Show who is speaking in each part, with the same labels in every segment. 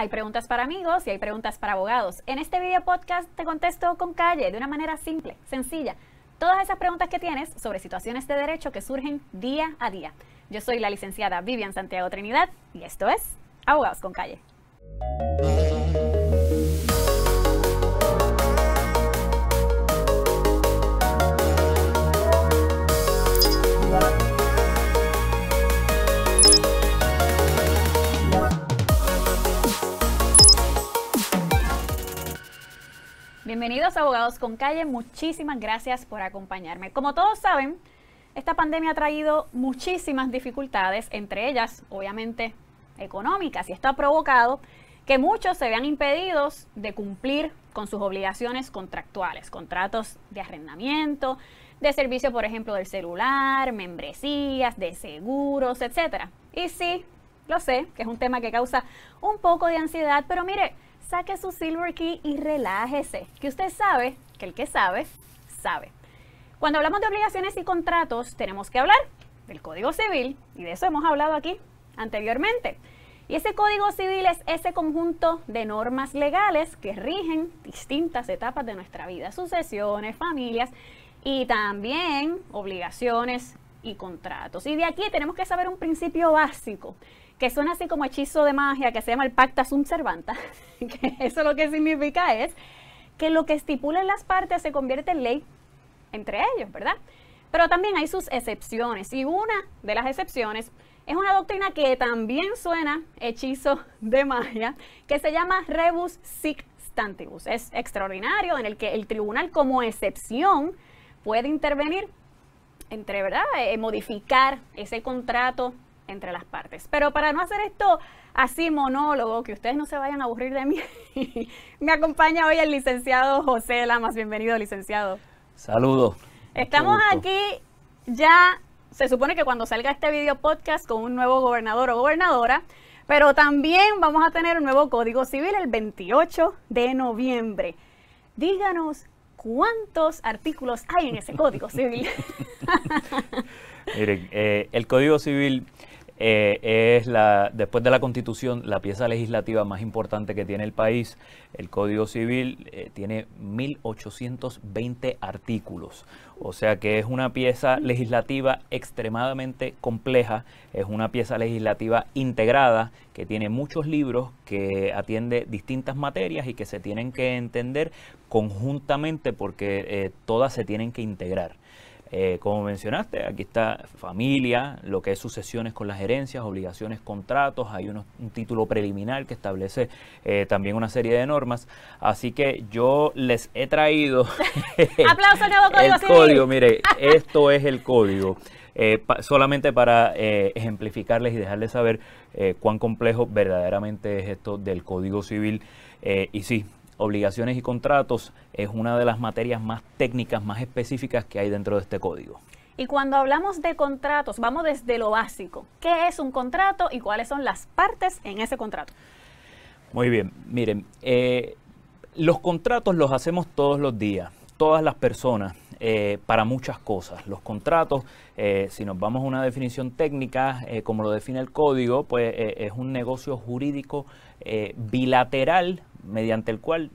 Speaker 1: Hay preguntas para amigos y hay preguntas para abogados. En este video podcast te contesto con calle, de una manera simple, sencilla, todas esas preguntas que tienes sobre situaciones de derecho que surgen día a día. Yo soy la licenciada Vivian Santiago Trinidad y esto es Abogados con Calle. Bienvenidos Abogados con Calle, muchísimas gracias por acompañarme. Como todos saben, esta pandemia ha traído muchísimas dificultades, entre ellas, obviamente, económicas, y esto ha provocado que muchos se vean impedidos de cumplir con sus obligaciones contractuales, contratos de arrendamiento, de servicio, por ejemplo, del celular, membresías, de seguros, etc. Y sí, lo sé, que es un tema que causa un poco de ansiedad, pero mire, saque su silver key y relájese, que usted sabe que el que sabe, sabe. Cuando hablamos de obligaciones y contratos, tenemos que hablar del Código Civil, y de eso hemos hablado aquí anteriormente. Y ese Código Civil es ese conjunto de normas legales que rigen distintas etapas de nuestra vida, sucesiones, familias y también obligaciones y contratos. Y de aquí tenemos que saber un principio básico, que suena así como hechizo de magia, que se llama el pacta sum servanta, que eso lo que significa es que lo que estipulan las partes se convierte en ley entre ellos, ¿verdad? Pero también hay sus excepciones, y una de las excepciones es una doctrina que también suena hechizo de magia, que se llama rebus sic stantibus. Es extraordinario en el que el tribunal como excepción puede intervenir entre, ¿verdad?, eh, modificar ese contrato entre las partes. Pero para no hacer esto así monólogo, que ustedes no se vayan a aburrir de mí, me acompaña hoy el licenciado José Lamas. Bienvenido, licenciado.
Speaker 2: Saludos. Estamos aquí
Speaker 1: ya, se supone que cuando salga este video podcast con un nuevo gobernador o gobernadora, pero también vamos a tener un nuevo Código Civil el 28 de noviembre. Díganos cuántos artículos hay en ese Código Civil.
Speaker 2: Miren, eh, el Código Civil eh, es la, después de la Constitución, la pieza legislativa más importante que tiene el país. El Código Civil eh, tiene 1.820 artículos, o sea que es una pieza legislativa extremadamente compleja, es una pieza legislativa integrada que tiene muchos libros, que atiende distintas materias y que se tienen que entender conjuntamente porque eh, todas se tienen que integrar. Eh, como mencionaste, aquí está familia, lo que es sucesiones con las herencias, obligaciones, contratos, hay un título preliminar que establece eh, también una serie de normas. Así que yo les he traído al el código. Mire, esto es el código. Eh, solamente para ejemplificarles y dejarles saber cuán complejo verdaderamente es esto del Código Civil. y sí, obligaciones y contratos es una de las materias más técnicas, más específicas que hay dentro de este código.
Speaker 1: Y cuando hablamos de contratos, vamos desde lo básico. ¿Qué es un contrato y cuáles son las partes en ese contrato?
Speaker 2: Muy bien, miren, eh, los contratos los hacemos todos los días, todas las personas. Eh, para muchas cosas. Los contratos, eh, si nos vamos a una definición técnica, como lo define el código, pues es un negocio jurídico bilateral mediante el cual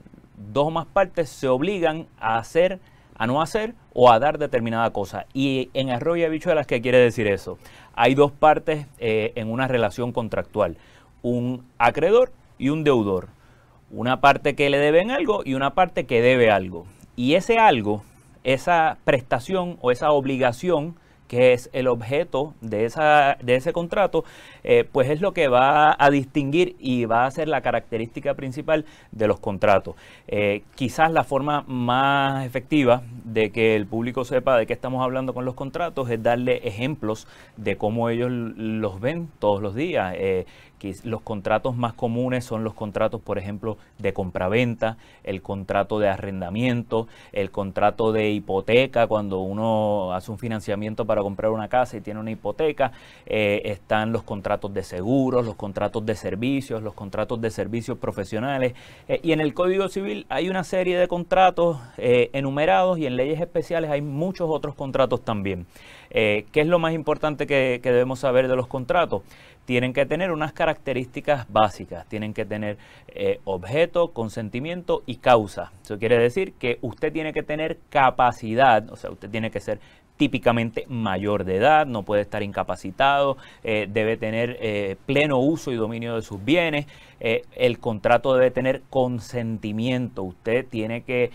Speaker 2: dos o más partes se obligan a hacer, a no hacer o a dar determinada cosa. Y en arroyo y las que quiere decir eso? Hay dos partes eh, en una relación contractual, un acreedor y un deudor. Una parte que le deben algo y una parte que debe algo. Y ese algo, esa prestación o esa obligación que es el objeto de, esa, de ese contrato, eh, pues es lo que va a distinguir y va a ser la característica principal de los contratos. Eh, quizás la forma más efectiva de que el público sepa de qué estamos hablando con los contratos es darle ejemplos de cómo ellos los ven todos los días. Eh, los contratos más comunes son los contratos, por ejemplo, de compraventa, el contrato de arrendamiento, el contrato de hipoteca, cuando uno hace un financiamiento para comprar una casa y tiene una hipoteca, eh, están los contratos de seguros, los contratos de servicios, los contratos de servicios profesionales. Eh, y en el Código Civil hay una serie de contratos eh, enumerados y en leyes especiales hay muchos otros contratos también. ¿Qué es lo más importante que debemos saber de los contratos? tienen que tener unas características básicas, tienen que tener eh, objeto, consentimiento y causa. Eso quiere decir que usted tiene que tener capacidad, o sea, usted tiene que ser típicamente mayor de edad, no puede estar incapacitado, eh, debe tener eh, pleno uso y dominio de sus bienes, el contrato debe tener consentimiento, usted tiene que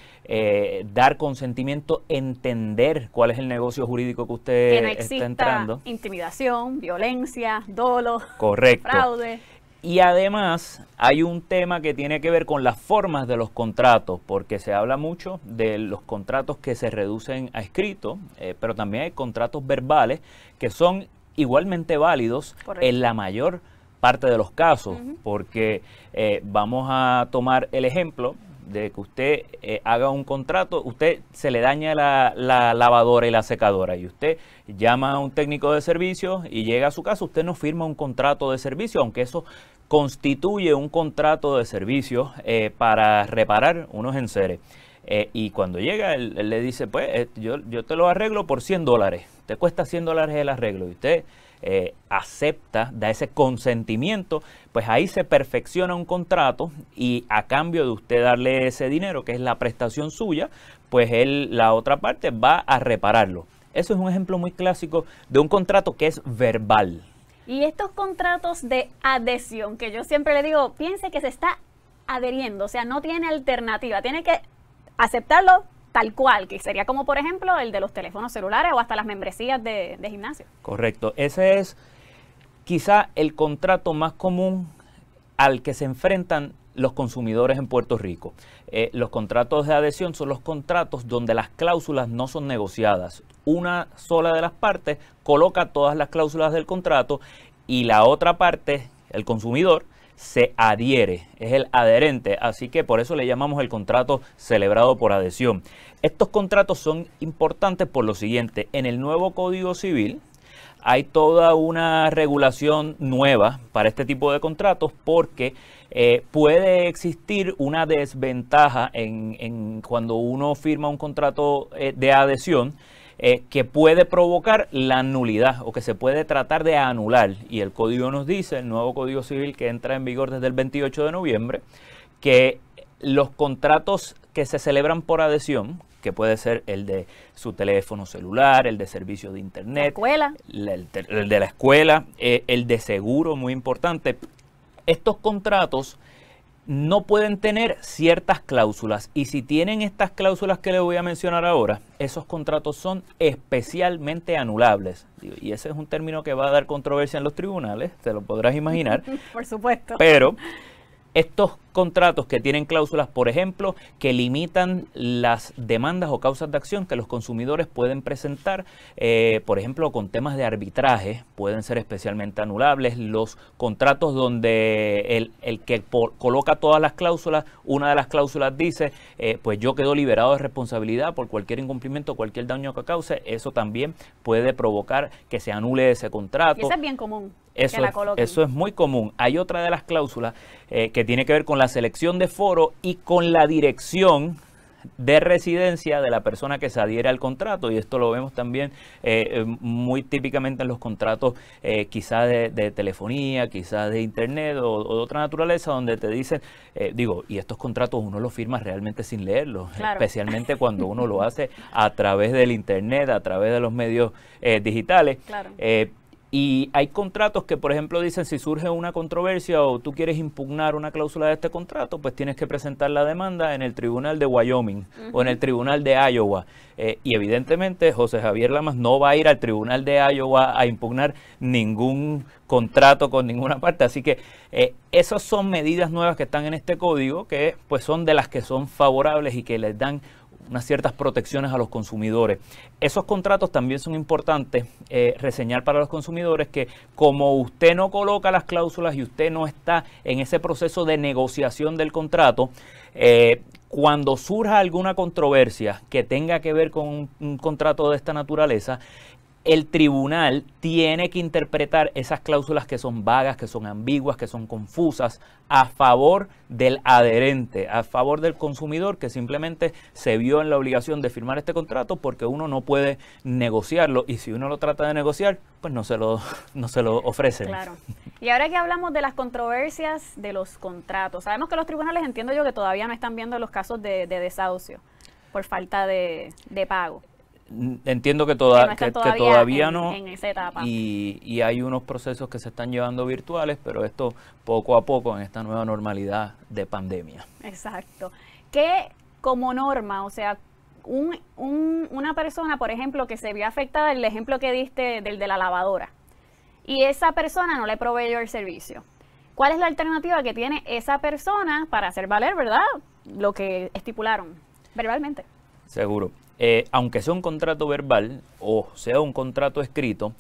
Speaker 2: dar consentimiento, entender cuál es el negocio jurídico que usted está entrando.
Speaker 1: Intimidación, violencia, dolo,
Speaker 2: Correcto. Y además hay un tema que tiene que ver con las formas de los contratos, porque se habla mucho de los contratos que se reducen a escrito, eh, pero también hay contratos verbales que son igualmente válidos en la mayor parte de los casos, porque eh, vamos a tomar el ejemplo de que usted eh, haga un contrato, usted se le daña la, lavadora y la secadora y usted llama a un técnico de servicio y llega a su casa, usted no firma un contrato de servicio, aunque eso constituye un contrato de servicio eh, para reparar unos enseres. Eh, y cuando llega, él, le dice, pues yo, yo, te lo arreglo por 100 dólares, te cuesta 100 dólares el arreglo y usted eh, acepta, da ese consentimiento, pues ahí se perfecciona un contrato y a cambio de usted darle ese dinero, que es la prestación suya, pues él, la otra parte va a repararlo. Eso es un ejemplo muy clásico de un contrato que es verbal.
Speaker 1: Y estos contratos de adhesión, que yo siempre le digo, piense que se está adheriendo, o sea, no tiene alternativa, tiene que aceptarlo tal cual, que sería como por ejemplo el de los teléfonos celulares o hasta las membresías de, gimnasio.
Speaker 2: Correcto, ese es quizá el contrato más común al que se enfrentan los consumidores en Puerto Rico. Eh, los contratos de adhesión son los contratos donde las cláusulas no son negociadas. Una sola de las partes coloca todas las cláusulas del contrato y la otra parte, el consumidor, se adhiere, es el adherente, así que por eso le llamamos el contrato celebrado por adhesión. Estos contratos son importantes por lo siguiente, en el nuevo Código Civil hay toda una regulación nueva para este tipo de contratos porque eh, puede existir una desventaja en, en, cuando uno firma un contrato eh, de adhesión eh, que puede provocar la nulidad o que se puede tratar de anular. Y el código nos dice, el nuevo código civil que entra en vigor desde el 28 de noviembre, que los contratos que se celebran por adhesión, que puede ser el de su teléfono celular, el de servicio de internet, el, de la escuela, eh, el de seguro, muy importante. Estos contratos no pueden tener ciertas cláusulas. Y si tienen estas cláusulas que les voy a mencionar ahora, esos contratos son especialmente anulables. Y ese es un término que va a dar controversia en los tribunales, te lo podrás imaginar.
Speaker 1: Por supuesto. Pero
Speaker 2: estos contratos que tienen cláusulas, por ejemplo, que limitan las demandas o causas de acción que los consumidores pueden presentar, eh, por ejemplo, con temas de arbitraje, pueden ser especialmente anulables, los contratos donde el, que coloca todas las cláusulas, una de las cláusulas dice, eh, pues yo quedo liberado de responsabilidad por cualquier incumplimiento, cualquier daño que cause, eso también puede provocar que se anule ese contrato. eso es
Speaker 1: bien común. Eso, es, eso
Speaker 2: es muy común. Hay otra de las cláusulas eh, que tiene que ver con la selección de foro y con la dirección de residencia de la persona que se adhiere al contrato y esto lo vemos también eh, eh, muy típicamente en los contratos eh, quizás de, telefonía, quizás de internet o, de otra naturaleza donde te dicen, digo, y estos contratos uno los firma realmente sin leerlos, especialmente cuando uno lo hace a través del internet, a través de los medios digitales. Claro. Y hay contratos que, por ejemplo, dicen si surge una controversia o tú quieres impugnar una cláusula de este contrato, pues tienes que presentar la demanda en el tribunal de Wyoming o en el tribunal de Iowa. Eh, y evidentemente José Javier Lamas no va a ir al tribunal de Iowa a impugnar ningún contrato con ninguna parte. Así que eh, esas son medidas nuevas que están en este código que pues son de las que son favorables y que les dan unas ciertas protecciones a los consumidores. Esos contratos también son importantes eh, reseñar para los consumidores que como usted no coloca las cláusulas y usted no está en ese proceso de negociación del contrato, eh, cuando surja alguna controversia que tenga que ver con un contrato de esta naturaleza, el tribunal tiene que interpretar esas cláusulas que son vagas, que son ambiguas, que son confusas, a favor del adherente, a favor del consumidor que simplemente se vio en la obligación de firmar este contrato porque uno no puede negociarlo y si uno lo trata de negociar, pues no se lo, no se lo ofrecen. Claro.
Speaker 1: Y ahora que hablamos de las controversias de los contratos, sabemos que los tribunales entiendo yo que todavía no están viendo los casos de, desahucio por falta de pago.
Speaker 2: Entiendo que, todavía, todavía no. Y, hay unos procesos que se están llevando virtuales, pero esto poco a poco en esta nueva normalidad de pandemia.
Speaker 1: Exacto. ¿Qué como norma, o sea, una persona, por ejemplo, que se vio afectada, el ejemplo que diste del de la lavadora, y esa persona no le proveyó el servicio. ¿Cuál es la alternativa que tiene esa persona para hacer valer, verdad, lo que estipularon verbalmente?
Speaker 2: Seguro. Eh, aunque sea un contrato verbal o sea un contrato escrito,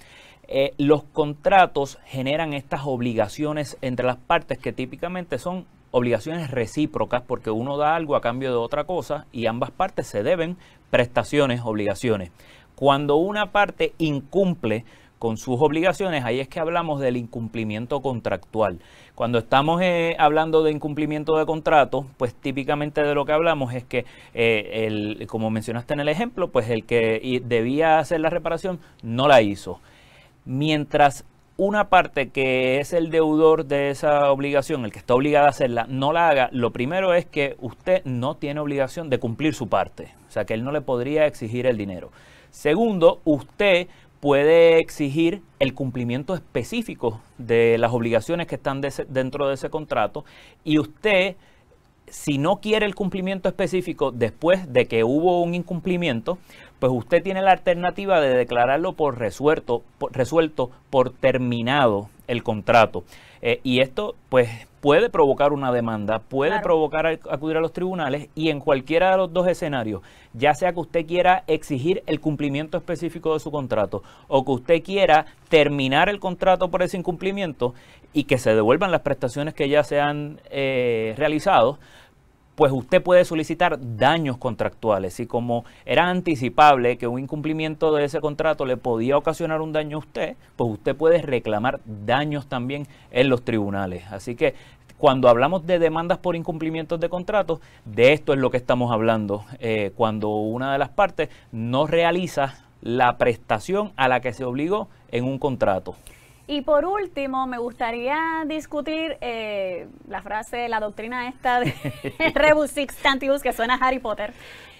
Speaker 2: eh, los contratos generan estas obligaciones entre las partes que típicamente son obligaciones recíprocas porque uno da algo a cambio de otra cosa y ambas partes se deben prestaciones, obligaciones. Cuando una parte incumple con sus obligaciones, ahí es que hablamos del incumplimiento contractual. Cuando estamos eh, hablando de incumplimiento de contrato, pues típicamente de lo que hablamos es que, eh, como mencionaste en el ejemplo, pues el que debía hacer la reparación no la hizo. Mientras una parte que es el deudor de esa obligación, el que está obligado a hacerla, no la haga, lo primero es que usted no tiene obligación de cumplir su parte. O sea, que él no le podría exigir el dinero. Segundo, usted puede exigir el cumplimiento específico de las obligaciones que están dentro de ese contrato y usted, si no quiere el cumplimiento específico después de que hubo un incumplimiento, pues usted tiene la alternativa de declararlo por resuelto, por, resuelto, por terminado el contrato. Eh, y esto, pues, puede provocar una demanda, puede provocar acudir a los tribunales y en cualquiera de los dos escenarios, ya sea que usted quiera exigir el cumplimiento específico de su contrato o que usted quiera terminar el contrato por ese incumplimiento y que se devuelvan las prestaciones que ya se han eh, realizado, pues usted puede solicitar daños contractuales. Y como era anticipable que un incumplimiento de ese contrato le podía ocasionar un daño a usted, pues usted puede reclamar daños también en los tribunales. Así que cuando hablamos de demandas por incumplimientos de contratos, de esto es lo que estamos hablando. Eh, cuando una de las partes no realiza la prestación a la que se obligó en un contrato.
Speaker 1: Y por último, me gustaría discutir eh, la frase, la doctrina esta de Rebus Sixtantius, que suena a Harry Potter,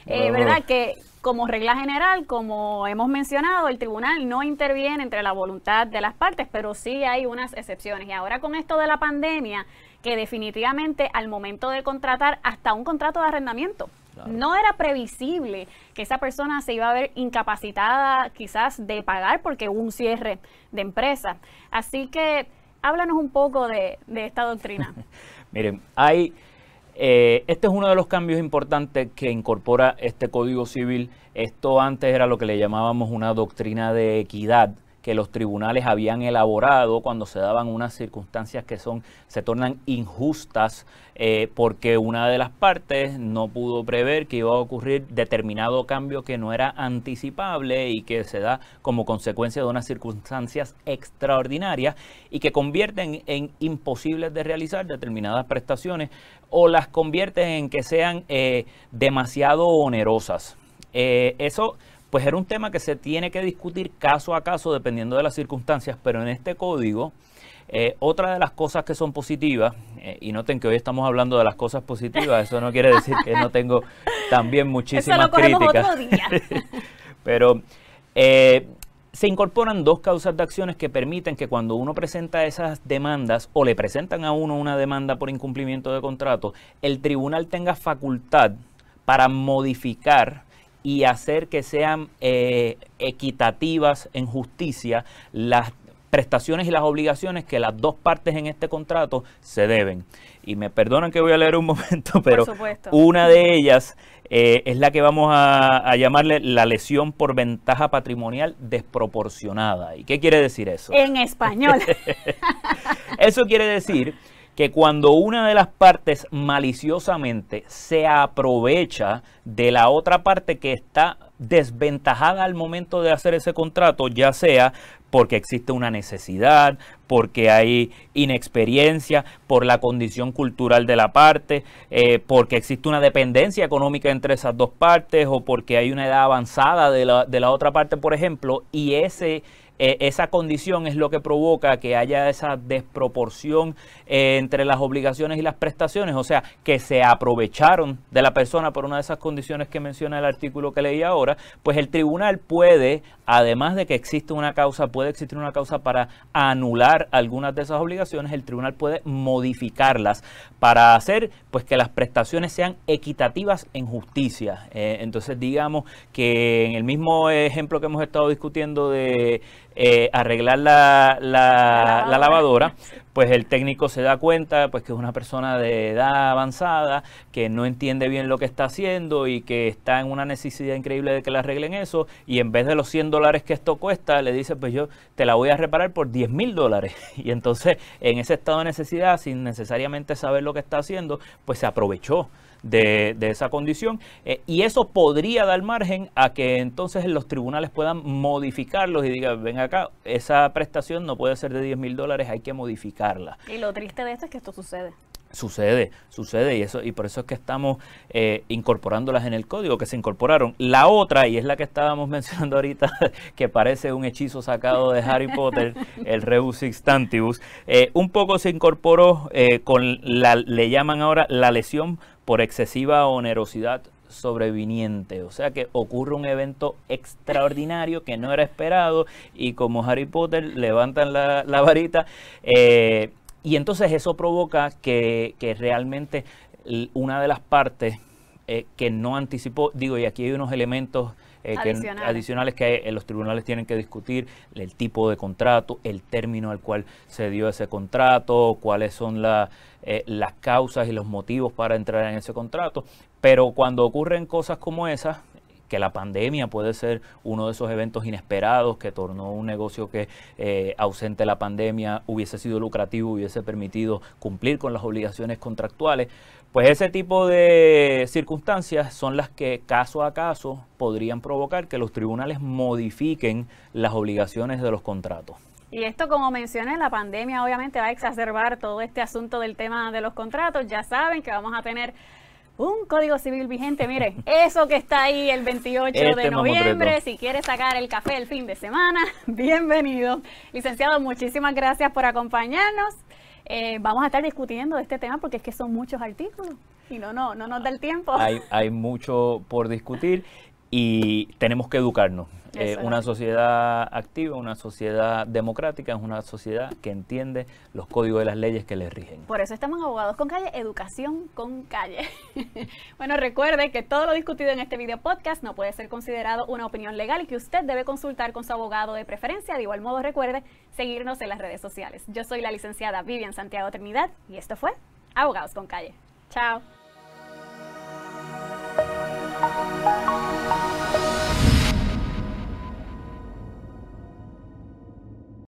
Speaker 1: eh, oh. ¿verdad? Que como regla general, como hemos mencionado, el tribunal no interviene entre la voluntad de las partes, pero sí hay unas excepciones. Y ahora con esto de la pandemia, que definitivamente al momento de contratar hasta un contrato de arrendamiento, no era previsible que esa persona se iba a ver incapacitada quizás de pagar porque hubo un cierre de empresa. Así que háblanos un poco de, esta doctrina.
Speaker 2: Miren, hay... Eh, este es uno de los cambios importantes que incorpora este Código Civil. Esto antes era lo que le llamábamos una doctrina de equidad, que los tribunales habían elaborado cuando se daban unas circunstancias que son, se tornan injustas eh, porque una de las partes no pudo prever que iba a ocurrir determinado cambio que no era anticipable y que se da como consecuencia de unas circunstancias extraordinarias y que convierten en imposibles de realizar determinadas prestaciones o las convierten en que sean eh, demasiado onerosas. Eh, eso pues era un tema que se tiene que discutir caso a caso dependiendo de las circunstancias, pero en este código, eh, otra de las cosas que son positivas, eh, y noten que hoy estamos hablando de las cosas positivas, eso no quiere decir que no tengo también muchísimas críticas, pero eh, se incorporan dos causas de acciones que permiten que cuando uno presenta esas demandas o le presentan a uno una demanda por incumplimiento de contrato, el tribunal tenga facultad para modificar y hacer que sean eh, equitativas en justicia las prestaciones y las obligaciones que las dos partes en este contrato se deben. Y me perdonan que voy a leer un momento, pero una de ellas eh, es la que vamos a, llamarle la lesión por ventaja patrimonial desproporcionada. ¿Y qué quiere decir eso?
Speaker 1: En español.
Speaker 2: eso quiere decir que cuando una de las partes maliciosamente se aprovecha de la otra parte que está desventajada al momento de hacer ese contrato, ya sea porque existe una necesidad, porque hay inexperiencia, por la condición cultural de la parte, eh, porque existe una dependencia económica entre esas dos partes o porque hay una edad avanzada de la, de la otra parte, por ejemplo, y ese e, esa condición es lo que provoca que haya esa desproporción eh, entre las obligaciones y las prestaciones, o sea, que se aprovecharon de la persona por una de esas condiciones que menciona el artículo que leí ahora, pues el tribunal puede, además de que existe una causa, puede existir una causa para anular algunas de esas obligaciones, el tribunal puede modificarlas para hacer pues que las prestaciones sean equitativas en justicia. Eh, entonces digamos que en el mismo ejemplo que hemos estado discutiendo de eh, arreglar la, lavadora, pues el técnico se da cuenta pues que es una persona de edad avanzada, que no entiende bien lo que está haciendo y que está en una necesidad increíble de que le arreglen eso y en vez de los 100 dólares que esto cuesta, le dice pues yo te la voy a reparar por 10 mil dólares y entonces en ese estado de necesidad, sin necesariamente saber lo que está haciendo, pues se aprovechó de, esa condición. Eh, y eso podría dar margen a que entonces los tribunales puedan modificarlos y digan, ven acá, esa prestación no puede ser de 10 mil dólares, hay que modificarla.
Speaker 1: Y lo triste de esto es que esto sucede.
Speaker 2: Sucede, sucede y eso y por eso es que estamos eh, incorporándolas en el código que se incorporaron. La otra y es la que estábamos mencionando ahorita que parece un hechizo sacado de Harry Potter, el Rebus Instantibus, eh, un poco se incorporó eh, con la le llaman ahora la lesión por excesiva onerosidad sobreviniente, o sea que ocurre un evento extraordinario que no era esperado y como Harry Potter levantan la, varita eh, y entonces eso provoca que, que realmente una de las partes eh, que no anticipó, digo, y aquí hay unos elementos eh, adicionales. Que, los tribunales tienen que discutir, el tipo de contrato, el término al cual se dio ese contrato, cuáles son eh, las causas y los motivos para entrar en ese contrato. Pero cuando ocurren cosas como esas, que la pandemia puede ser uno de esos eventos inesperados que tornó un negocio que eh, ausente la pandemia hubiese sido lucrativo, hubiese permitido cumplir con las obligaciones contractuales, pues ese tipo de circunstancias son las que caso a caso podrían provocar que los tribunales modifiquen las obligaciones de los contratos.
Speaker 1: Y esto, como mencioné, la pandemia obviamente va a exacerbar todo este asunto del tema de los contratos. Ya saben que vamos a tener un código civil vigente, mire, eso que está ahí el 28 de este noviembre, si quieres sacar el café el fin de semana, bienvenido. Licenciado, muchísimas gracias por acompañarnos. Eh, vamos a estar discutiendo de este tema porque es que son muchos artículos y no, no, no nos da el tiempo. Hay,
Speaker 2: hay mucho por discutir y tenemos que educarnos. Eh, una sociedad activa, una sociedad democrática, es una sociedad que entiende los códigos de las leyes que le rigen.
Speaker 1: Por eso estamos en Abogados con Calle, Educación con Calle. bueno, recuerde que todo lo discutido en este video podcast no puede ser considerado una opinión legal y que usted debe consultar con su abogado de preferencia. De igual modo, recuerde seguirnos en las redes sociales. Yo soy la licenciada Vivian Santiago Trinidad y esto fue Abogados con Calle. Chao.